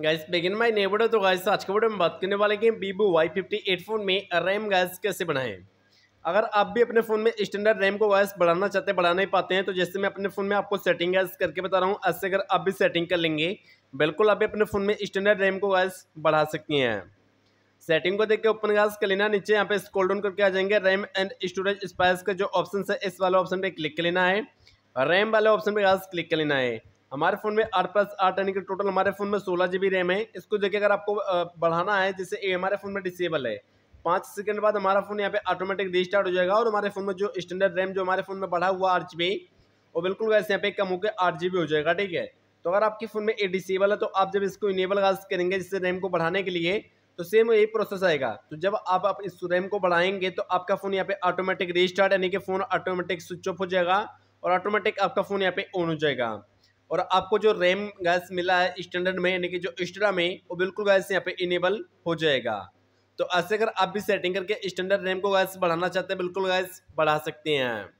gas begin my neighbour तो guys आज के वीडियो में बात करने वाले कि Vivo Y fifty eight phone में रैम गैस कैसे बढ़ाएं अगर आप भी अपने फ़ोन में स्टैंडर्ड रैम को गैस बढ़ाना चाहते हैं बढ़ा नहीं पाते हैं तो जैसे मैं अपने फ़ोन में आपको सेटिंग गैस करके बता रहा हूँ ऐसे अगर आप भी सेटिंग कर लेंगे बिल्कुल आप भी अपने फ़ोन में स्टैंडर्ड रैम को गैस बढ़ा सकती हैं सेटिंग को देख के ओपन गैस कर लेना नीचे यहाँ पे स्क्रॉल डाउन करके आ जाएंगे रैम एंड स्टोरेज स्पाइस का जो ऑप्शन है इस वाले ऑप्शन पर क्लिक कर लेना है रैम वाले ऑप्शन पर गैस क्लिक कर लेना है हमारे फ़ोन में आठ प्लस आठ यानी कि टोटल हमारे फ़ोन में सोलह जी बी रैम है इसको देखिए अगर आपको बढ़ाना है जैसे ए हमारे फ़ोन में डिसेबल है पाँच सेकंड बाद हमारा फ़ोन यहाँ पे ऑटोमेटिक रिस्टार्ट हो जाएगा और हमारे फ़ोन में जो स्टैंडर्ड रैम जो हमारे फ़ोन में बढ़ा हुआ आठ जी वो बिल्कुल वैसे यहाँ पे कम होकर आठ जी हो जाएगा ठीक है तो अगर आपके फ़ोन में ए डिसेबल है तो आप जब इसको इनेबल करेंगे जिससे रैम को बढ़ाने के लिए तो सेम यही प्रोसेस आएगा तो जब आप, आप इस रैम को बढ़ाएंगे तो आपका फ़ोन यहाँ पे ऑटोमेटिक रिस्टार्ट यानी कि फ़ोन ऑटोमेटिक स्विच ऑफ हो जाएगा और ऑटोमेटिक आपका फ़ोन यहाँ पे ऑन हो जाएगा और आपको जो रैम गैस मिला है स्टैंडर्ड में यानी कि जो एक्स्ट्रा में वो बिल्कुल गैस यहाँ पे इनेबल हो जाएगा तो ऐसे अगर आप भी सेटिंग करके स्टैंडर्ड रैम को गैस बढ़ाना चाहते हैं बिल्कुल गैस बढ़ा सकते हैं